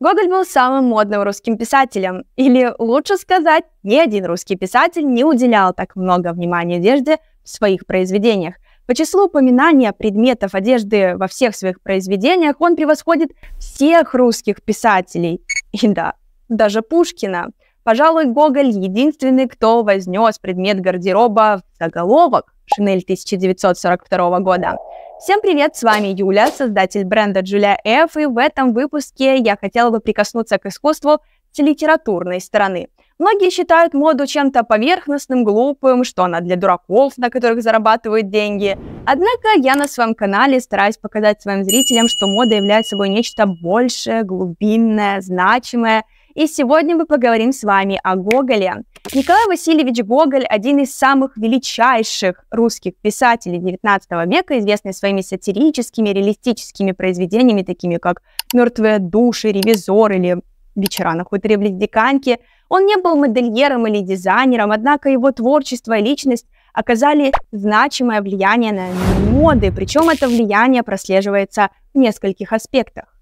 Гоголь был самым модным русским писателем. Или, лучше сказать, ни один русский писатель не уделял так много внимания одежде в своих произведениях. По числу упоминания предметов одежды во всех своих произведениях он превосходит всех русских писателей. И да, даже Пушкина. Пожалуй, Гоголь единственный, кто вознес предмет гардероба в заголовок «Шинель 1942 года». Всем привет, с вами Юля, создатель бренда Julia F, и в этом выпуске я хотела бы прикоснуться к искусству с литературной стороны. Многие считают моду чем-то поверхностным, глупым, что она для дураков, на которых зарабатывают деньги. Однако я на своем канале стараюсь показать своим зрителям, что мода является собой нечто большее, глубинное, значимое – и сегодня мы поговорим с вами о Гоголе. Николай Васильевич Гоголь – один из самых величайших русских писателей XIX века, известный своими сатирическими, реалистическими произведениями, такими как «Мертвые души», «Ревизор» или «Вечера на хуторе близ Диканьки». Он не был модельером или дизайнером, однако его творчество и личность оказали значимое влияние на моды, причем это влияние прослеживается в нескольких аспектах.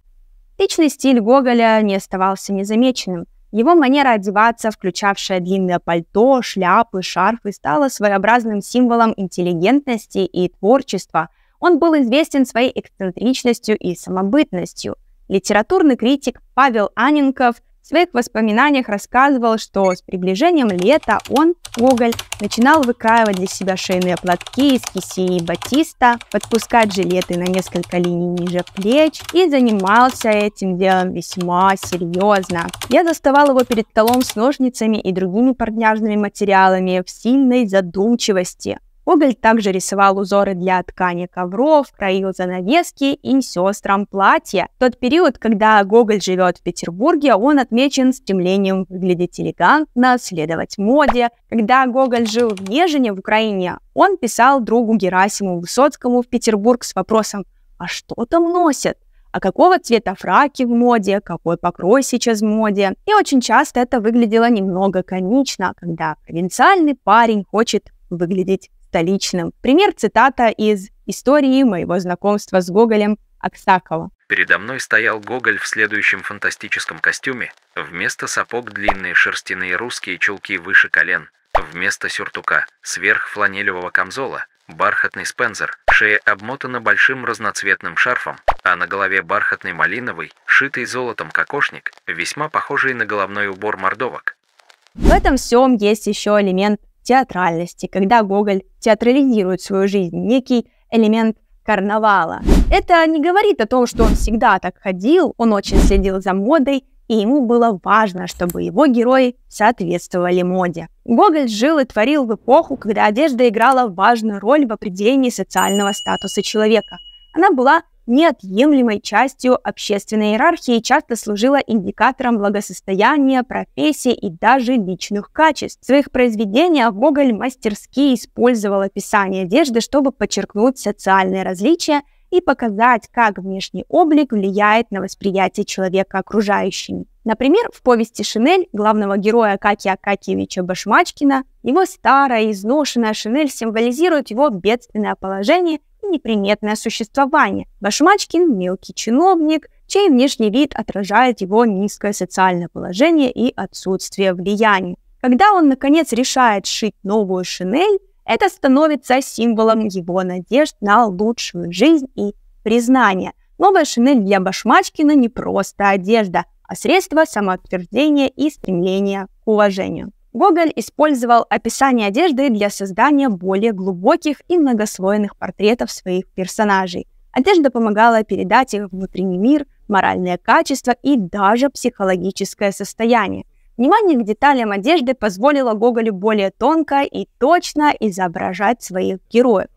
Личный стиль Гоголя не оставался незамеченным. Его манера одеваться, включавшая длинное пальто, шляпы, шарфы, стала своеобразным символом интеллигентности и творчества. Он был известен своей эксцентричностью и самобытностью. Литературный критик Павел Аненков – в своих воспоминаниях рассказывал, что с приближением лета он, Гоголь, начинал выкраивать для себя шейные платки из кисеи батиста, подпускать жилеты на несколько линий ниже плеч и занимался этим делом весьма серьезно. Я заставал его перед столом с ножницами и другими парняжными материалами в сильной задумчивости. Гоголь также рисовал узоры для ткани ковров, краил занавески и сестрам платья. В тот период, когда Гоголь живет в Петербурге, он отмечен стремлением выглядеть элегантно, следовать моде. Когда Гоголь жил в Нежине в Украине, он писал другу Герасиму Высоцкому в Петербург с вопросом «А что там носят?» а какого цвета фраки в моде, какой покрой сейчас в моде. И очень часто это выглядело немного комично, когда провинциальный парень хочет выглядеть столичным. Пример цитата из истории моего знакомства с Гоголем Аксакова. Передо мной стоял Гоголь в следующем фантастическом костюме. Вместо сапог длинные шерстяные русские чулки выше колен. Вместо сюртука сверх фланелевого камзола бархатный спензер, шея обмотана большим разноцветным шарфом, а на голове бархатный малиновый, шитый золотом кокошник, весьма похожий на головной убор мордовок. В этом всем есть еще элемент театральности, когда Гоголь театрализирует свою жизнь, некий элемент карнавала. Это не говорит о том, что он всегда так ходил, он очень следил за модой, и ему было важно, чтобы его герои соответствовали моде. Гоголь жил и творил в эпоху, когда одежда играла важную роль в определении социального статуса человека. Она была неотъемлемой частью общественной иерархии и часто служила индикатором благосостояния, профессии и даже личных качеств. В своих произведениях Гоголь мастерски использовал описание одежды, чтобы подчеркнуть социальные различия и показать, как внешний облик влияет на восприятие человека окружающими. Например, в повести «Шинель» главного героя Акаки Акакевича Башмачкина его старая изношенная шинель символизирует его бедственное положение – и неприметное существование. Башмачкин – мелкий чиновник, чей внешний вид отражает его низкое социальное положение и отсутствие влияния. Когда он, наконец, решает шить новую шинель, это становится символом его надежд на лучшую жизнь и признание. Новая шинель для Башмачкина не просто одежда, а средство самоутверждения и стремления к уважению. Гоголь использовал описание одежды для создания более глубоких и многослойных портретов своих персонажей. Одежда помогала передать их внутренний мир, моральное качество и даже психологическое состояние. Внимание к деталям одежды позволило Гоголю более тонко и точно изображать своих героев.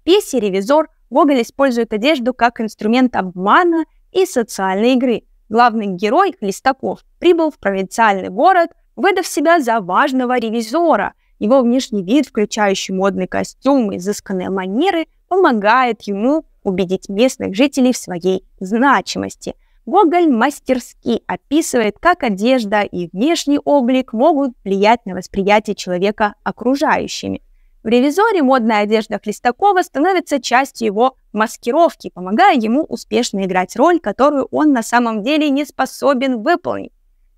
В пьесе «Ревизор» Гоголь использует одежду как инструмент обмана и социальной игры. Главный герой, Листаков прибыл в провинциальный город – выдав себя за важного ревизора. Его внешний вид, включающий модный костюм и изысканные манеры, помогает ему убедить местных жителей в своей значимости. Гоголь мастерски описывает, как одежда и внешний облик могут влиять на восприятие человека окружающими. В «Ревизоре» модная одежда Хлестакова становится частью его маскировки, помогая ему успешно играть роль, которую он на самом деле не способен выполнить.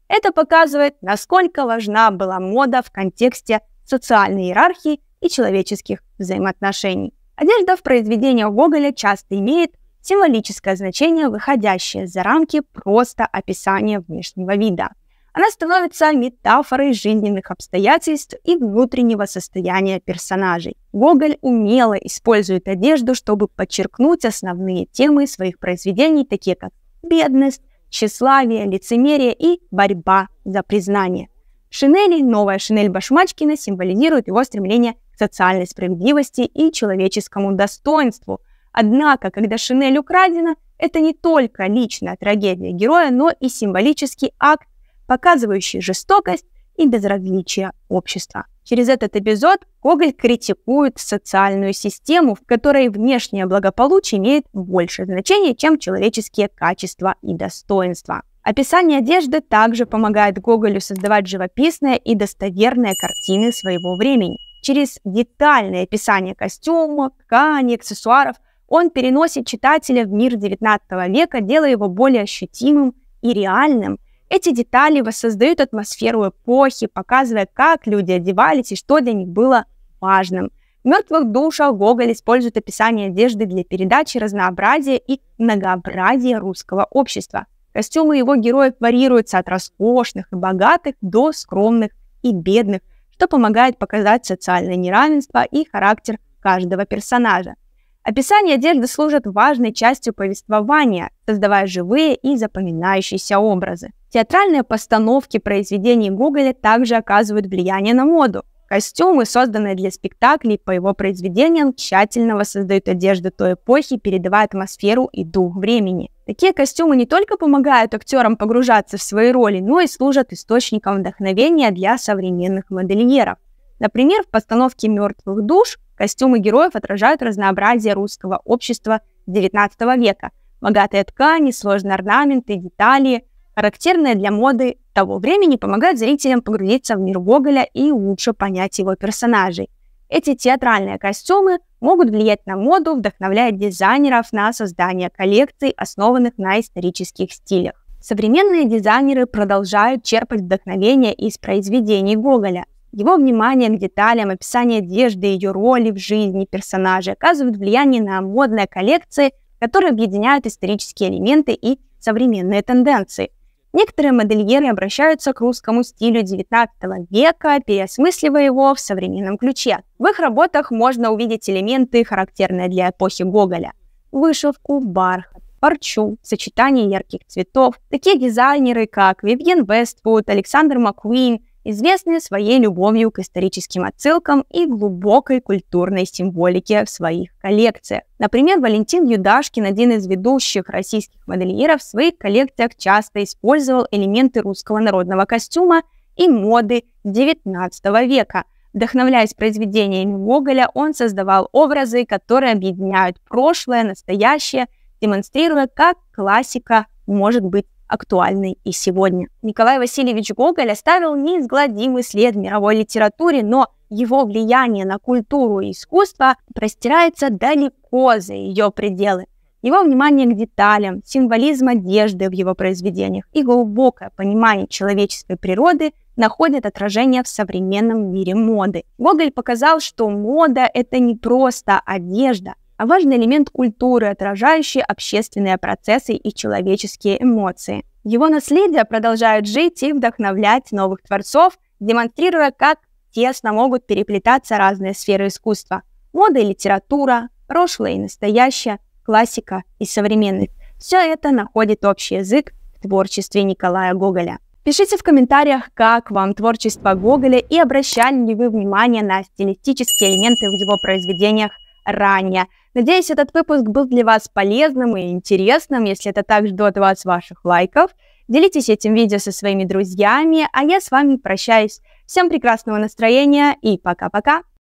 Это показывает, насколько важна была мода в контексте социальной иерархии и человеческих взаимоотношений. Одежда в произведениях Гоголя часто имеет символическое значение, выходящее за рамки просто описания внешнего вида. Она становится метафорой жизненных обстоятельств и внутреннего состояния персонажей. Гоголь умело использует одежду, чтобы подчеркнуть основные темы своих произведений, такие как бедность, тщеславие, лицемерие и борьба за признание. Шинели, новая шинель Башмачкина символизирует его стремление к социальной справедливости и человеческому достоинству. Однако, когда шинель украдена, это не только личная трагедия героя, но и символический акт, показывающий жестокость и безразличие общества. Через этот эпизод Гоголь критикует социальную систему, в которой внешнее благополучие имеет больше значения, чем человеческие качества и достоинства. Описание одежды также помогает Гоголю создавать живописные и достоверные картины своего времени. Через детальное описание костюма, ткани, аксессуаров он переносит читателя в мир XIX века, делая его более ощутимым и реальным – эти детали воссоздают атмосферу эпохи, показывая, как люди одевались и что для них было важным. В «Мертвых душах» Гоголь использует описание одежды для передачи разнообразия и многообразия русского общества. Костюмы его героев варьируются от роскошных и богатых до скромных и бедных, что помогает показать социальное неравенство и характер каждого персонажа. Описание одежды служит важной частью повествования, создавая живые и запоминающиеся образы. Театральные постановки произведений Гоголя также оказывают влияние на моду. Костюмы, созданные для спектаклей по его произведениям, тщательно воссоздают одежду той эпохи, передавая атмосферу и дух времени. Такие костюмы не только помогают актерам погружаться в свои роли, но и служат источником вдохновения для современных модельеров. Например, в постановке «Мертвых душ» костюмы героев отражают разнообразие русского общества XIX века. Богатые ткани, сложные орнаменты, детали – характерное для моды того времени, помогает зрителям погрузиться в мир Гоголя и лучше понять его персонажей. Эти театральные костюмы могут влиять на моду, вдохновляя дизайнеров на создание коллекций, основанных на исторических стилях. Современные дизайнеры продолжают черпать вдохновение из произведений Гоголя. Его внимание к деталям, описание одежды, ее роли в жизни персонажей оказывают влияние на модные коллекции, которые объединяют исторические элементы и современные тенденции. Некоторые модельеры обращаются к русскому стилю XIX века, переосмысливая его в современном ключе. В их работах можно увидеть элементы, характерные для эпохи Гоголя. Вышивку, бархат, парчу, сочетание ярких цветов. Такие дизайнеры, как Вивьен Вествуд, Александр Маккуин известны своей любовью к историческим отсылкам и глубокой культурной символике в своих коллекциях. Например, Валентин Юдашкин, один из ведущих российских модельеров, в своих коллекциях часто использовал элементы русского народного костюма и моды XIX века. Вдохновляясь произведениями Гоголя, он создавал образы, которые объединяют прошлое, настоящее, демонстрируя, как классика может быть актуальной и сегодня. Николай Васильевич Гоголь оставил неизгладимый след в мировой литературе, но его влияние на культуру и искусство простирается далеко за ее пределы. Его внимание к деталям, символизм одежды в его произведениях и глубокое понимание человеческой природы находят отражение в современном мире моды. Гоголь показал, что мода – это не просто одежда – а важный элемент культуры, отражающий общественные процессы и человеческие эмоции. Его наследие продолжают жить и вдохновлять новых творцов, демонстрируя, как тесно могут переплетаться разные сферы искусства. Мода и литература, прошлое и настоящее, классика и современность. Все это находит общий язык в творчестве Николая Гоголя. Пишите в комментариях, как вам творчество Гоголя и обращали ли вы внимание на стилистические элементы в его произведениях ранее. Надеюсь, этот выпуск был для вас полезным и интересным. Если это так, жду от вас ваших лайков. Делитесь этим видео со своими друзьями, а я с вами прощаюсь. Всем прекрасного настроения и пока-пока!